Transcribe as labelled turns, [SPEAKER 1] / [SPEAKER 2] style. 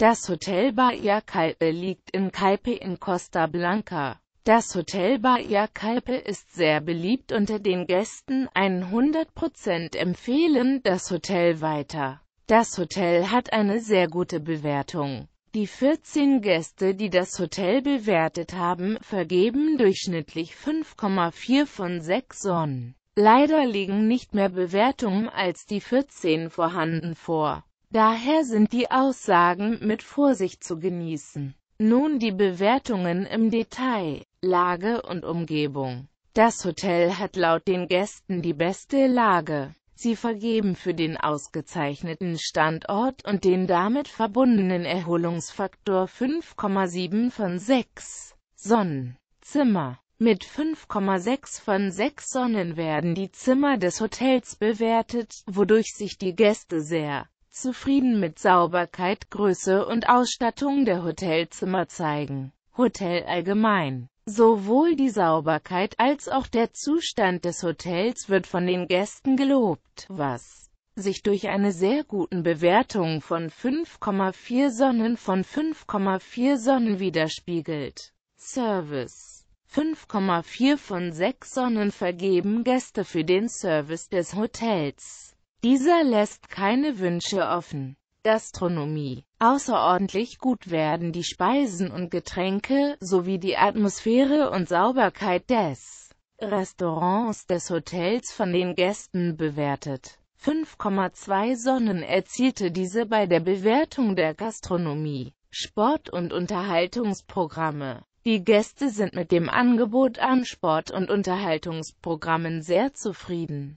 [SPEAKER 1] Das Hotel Bahia Calpe liegt in Calpe in Costa Blanca. Das Hotel Bahia Calpe ist sehr beliebt unter den Gästen, 100% empfehlen das Hotel weiter. Das Hotel hat eine sehr gute Bewertung. Die 14 Gäste, die das Hotel bewertet haben, vergeben durchschnittlich 5,4 von 6 Sonnen. Leider liegen nicht mehr Bewertungen als die 14 vorhanden vor. Daher sind die Aussagen mit Vorsicht zu genießen. Nun die Bewertungen im Detail, Lage und Umgebung. Das Hotel hat laut den Gästen die beste Lage. Sie vergeben für den ausgezeichneten Standort und den damit verbundenen Erholungsfaktor 5,7 von 6 Sonnen. Zimmer. Mit 5,6 von 6 Sonnen werden die Zimmer des Hotels bewertet, wodurch sich die Gäste sehr zufrieden mit Sauberkeit, Größe und Ausstattung der Hotelzimmer zeigen. Hotel allgemein. Sowohl die Sauberkeit als auch der Zustand des Hotels wird von den Gästen gelobt, was sich durch eine sehr guten Bewertung von 5,4 Sonnen von 5,4 Sonnen widerspiegelt. Service 5,4 von 6 Sonnen vergeben Gäste für den Service des Hotels. Dieser lässt keine Wünsche offen. Gastronomie. Außerordentlich gut werden die Speisen und Getränke, sowie die Atmosphäre und Sauberkeit des Restaurants des Hotels von den Gästen bewertet. 5,2 Sonnen erzielte diese bei der Bewertung der Gastronomie, Sport- und Unterhaltungsprogramme. Die Gäste sind mit dem Angebot an Sport- und Unterhaltungsprogrammen sehr zufrieden.